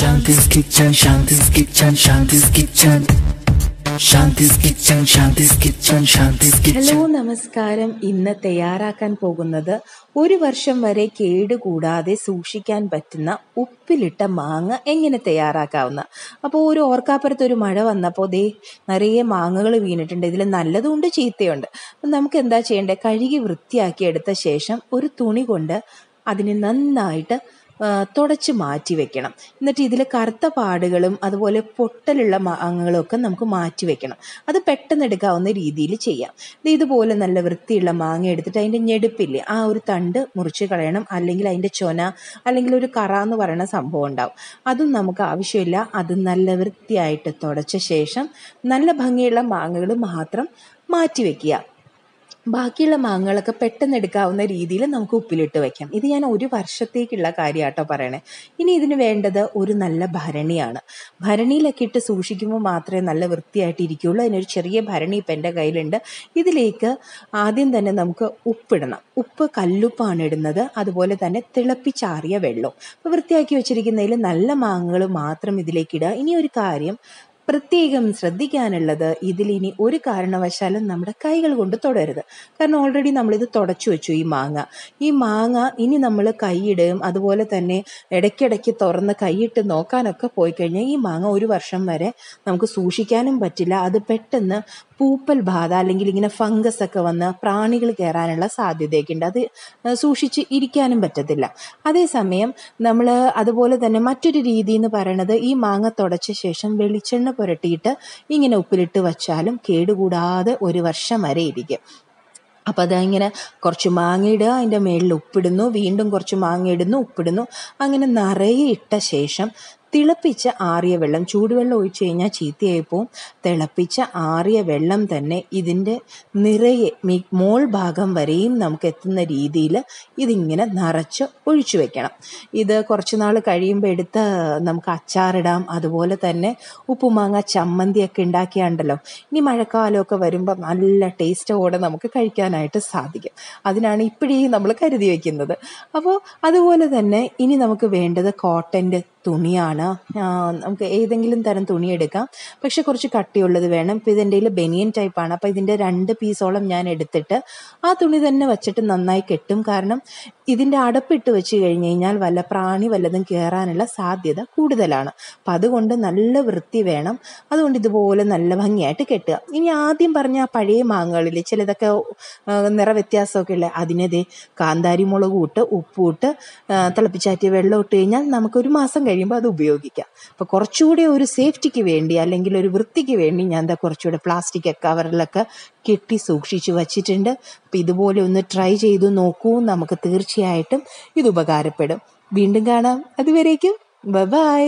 ശാന്തിസ് kitchen Shanthi's kitchen Shanthi's kitchen Shanthi's kitchen Shanthi's kitchen Shanthi's kitchen hello നമസ്കാരം ഇന്ന് തയ്യാറാക്കാൻ പോകുന്നത് ഒരു വർഷം വരെ കേടുകൂടാതെ സൂക്ഷിക്കാൻ പറ്റുന്ന ഉപ്പിലിട്ട മാങ്ങ എങ്ങനെ തയ്യാറാക്കാവുന്ന അപ്പോൾ ഒരു ഓർക്കാപ്പുറത്ത് ഒരു മഴ വന്നപ്പോൾ ദേ നിറയെ മാങ്ങകൾ വീണിട്ടുണ്ട് ഇതിൽ നല്ലതുണ്ട് ചീത്തയുണ്ട് അപ്പം നമുക്ക് എന്താ ചെയ്യേണ്ടത് കഴുകി വൃത്തിയാക്കി എടുത്ത ശേഷം ഒരു തുണി കൊണ്ട് അതിനെ നന്നായിട്ട് തുടച്ച് മാറ്റി വെക്കണം എന്നിട്ട് ഇതിൽ കറുത്ത പാടുകളും അതുപോലെ പൊട്ടലുള്ള മാങ്ങകളും ഒക്കെ നമുക്ക് മാറ്റി വെക്കണം അത് പെട്ടെന്ന് എടുക്കാവുന്ന രീതിയിൽ ചെയ്യാം ഇതുപോലെ നല്ല വൃത്തിയുള്ള മാങ്ങ എടുത്തിട്ട് അതിൻ്റെ ഞെടുപ്പില്ലേ ആ ഒരു തണ്ട് മുറിച്ച് കളയണം അല്ലെങ്കിൽ അതിൻ്റെ ചൊന അല്ലെങ്കിൽ ഒരു കറ എന്ന് പറയുന്ന സംഭവം ഉണ്ടാവും അതും നമുക്ക് ആവശ്യമില്ല അത് നല്ല വൃത്തിയായിട്ട് തുടച്ച ശേഷം നല്ല ഭംഗിയുള്ള മാങ്ങകൾ മാത്രം മാറ്റി വെക്കുക ബാക്കിയുള്ള മാങ്ങകളൊക്കെ പെട്ടെന്ന് എടുക്കാവുന്ന രീതിയിൽ നമുക്ക് ഉപ്പിലിട്ട് വയ്ക്കാം ഇത് ഞാൻ ഒരു വർഷത്തേക്കുള്ള കാര്യമാട്ടോ പറയണേ ഇനി ഇതിന് വേണ്ടത് ഒരു നല്ല ഭരണിയാണ് ഭരണിയിലൊക്കെ ഇട്ട് സൂക്ഷിക്കുമ്പോൾ മാത്രമേ നല്ല വൃത്തിയായിട്ട് ഇരിക്കുകയുള്ളൂ അതിനൊരു ചെറിയ ഭരണി ഇപ്പം എൻ്റെ കയ്യിലുണ്ട് ഇതിലേക്ക് ആദ്യം തന്നെ നമുക്ക് ഉപ്പിടണം ഉപ്പ് കല്ലുപ്പാണ് ഇടുന്നത് അതുപോലെ തന്നെ തിളപ്പിച്ചാറിയ വെള്ളം അപ്പോൾ വൃത്തിയാക്കി വെച്ചിരിക്കുന്നതിൽ നല്ല മാങ്ങകൾ മാത്രം ഇതിലേക്ക് ഇടുക ഇനി ഒരു കാര്യം പ്രത്യേകം ശ്രദ്ധിക്കാനുള്ളത് ഇതിലിനി ഒരു കാരണവശാലും നമ്മുടെ കൈകൾ കൊണ്ട് തൊടരുത് കാരണം ഓൾറെഡി നമ്മളിത് തുടച്ചു വെച്ചു ഈ മാങ്ങ ഈ മാങ്ങ ഇനി നമ്മൾ കൈയിടുകയും അതുപോലെ തന്നെ ഇടയ്ക്കിടയ്ക്ക് തുറന്ന് കൈയിട്ട് നോക്കാനൊക്കെ പോയി കഴിഞ്ഞാൽ ഈ മാങ്ങ ഒരു വർഷം വരെ നമുക്ക് സൂക്ഷിക്കാനും പറ്റില്ല അത് പെട്ടെന്ന് പൂപ്പൽ ബാധ അല്ലെങ്കിൽ ഇങ്ങനെ ഫംഗസ് ഒക്കെ വന്ന് പ്രാണികൾ കയറാനുള്ള സാധ്യതയൊക്കെ ഉണ്ട് അത് സൂക്ഷിച്ച് ഇരിക്കാനും പറ്റത്തില്ല അതേസമയം നമ്മൾ അതുപോലെ തന്നെ മറ്റൊരു രീതി എന്ന് പറയുന്നത് ഈ മാങ്ങ തുടച്ച ശേഷം വെളിച്ചെണ്ണ പുരട്ടിയിട്ട് ഇങ്ങനെ ഉപ്പിലിട്ട് വച്ചാലും കേടുകൂടാതെ ഒരു വർഷം വരെ ഇരിക്കും അപ്പോൾ അതിങ്ങനെ കുറച്ച് മാങ്ങയിടുക അതിൻ്റെ മേളിൽ ഉപ്പിടുന്നു വീണ്ടും കുറച്ച് മാങ്ങയിടുന്നു ഉപ്പിടുന്നു അങ്ങനെ നിറയെ ഇട്ട ശേഷം തിളപ്പിച്ച ആറിയ വെള്ളം ചൂടുവെള്ളം ഒഴിച്ച് കഴിഞ്ഞാൽ ചീത്തയായി പോവും തിളപ്പിച്ച ആറിയ വെള്ളം തന്നെ ഇതിൻ്റെ നിറയെ മോൾ ഭാഗം വരെയും നമുക്ക് എത്തുന്ന രീതിയിൽ ഇതിങ്ങനെ നിറച്ച് ഒഴിച്ചു വെക്കണം ഇത് കുറച്ച് നാൾ കഴിയുമ്പോൾ എടുത്ത് നമുക്ക് അച്ചാറിടാം അതുപോലെ തന്നെ ഉപ്പുമാങ്ങ ചമ്മന്തിയൊക്കെ ഉണ്ടാക്കിയാണ്ടല്ലോ ഇനി മഴക്കാലമൊക്കെ വരുമ്പോൾ നല്ല ടേസ്റ്റോടെ നമുക്ക് കഴിക്കാനായിട്ട് സാധിക്കും അതിനാണ് ഇപ്പോഴേ നമ്മൾ കരുതി വയ്ക്കുന്നത് അപ്പോൾ അതുപോലെ തന്നെ ഇനി നമുക്ക് വേണ്ടത് കോട്ടൻ്റെ തുണിയാണ് നമുക്ക് ഏതെങ്കിലും തരം തുണിയെടുക്കാം പക്ഷെ കുറച്ച് കട്ടിയുള്ളത് വേണം ഇപ്പം ഇതിൻ്റെ കയ്യിൽ ബനിയൻ ടൈപ്പാണ് അപ്പോൾ ഇതിൻ്റെ രണ്ട് പീസോളം ഞാൻ എടുത്തിട്ട് ആ തുണി തന്നെ വച്ചിട്ട് നന്നായി കെട്ടും കാരണം ഇതിൻ്റെ അടപ്പിട്ട് വെച്ച് കഴിഞ്ഞ് കഴിഞ്ഞാൽ വല്ല പ്രാണി വല്ലതും കയറാനുള്ള സാധ്യത കൂടുതലാണ് അപ്പം അതുകൊണ്ട് നല്ല വൃത്തി വേണം അതുകൊണ്ട് ഇതുപോലെ നല്ല ഭംഗിയായിട്ട് കെട്ടുക ഇനി ആദ്യം പറഞ്ഞ ആ പഴയ മാങ്ങകളിൽ ചിലതൊക്കെ നിറ വ്യത്യാസമൊക്കെ ഉള്ളത് അതിനെതേ കാന്താരി മുളകൂട്ട് ഉപ്പൂട്ട് തിളപ്പിച്ചാറ്റിയ വെള്ളം ഇട്ട് കഴിഞ്ഞാൽ നമുക്കൊരു മാസം കഴിയുമ്പോൾ അത് ഉപയോഗിക്കാം അപ്പോൾ കുറച്ചുകൂടി ഒരു സേഫ്റ്റിക്ക് വേണ്ടി അല്ലെങ്കിൽ ഒരു വൃത്തിക്ക് വേണ്ടി ഞാൻ എന്താ കുറച്ചുകൂടെ പ്ലാസ്റ്റിക് കവറിലൊക്കെ കെട്ടി സൂക്ഷിച്ചു വച്ചിട്ടുണ്ട് അപ്പോൾ ഇതുപോലെ ഒന്ന് ട്രൈ ചെയ്ത് നോക്കൂ നമുക്ക് തീർച്ചയായിട്ടും ഇത് ഉപകാരപ്പെടും വീണ്ടും കാണാം അതുവരേക്കും ബൈ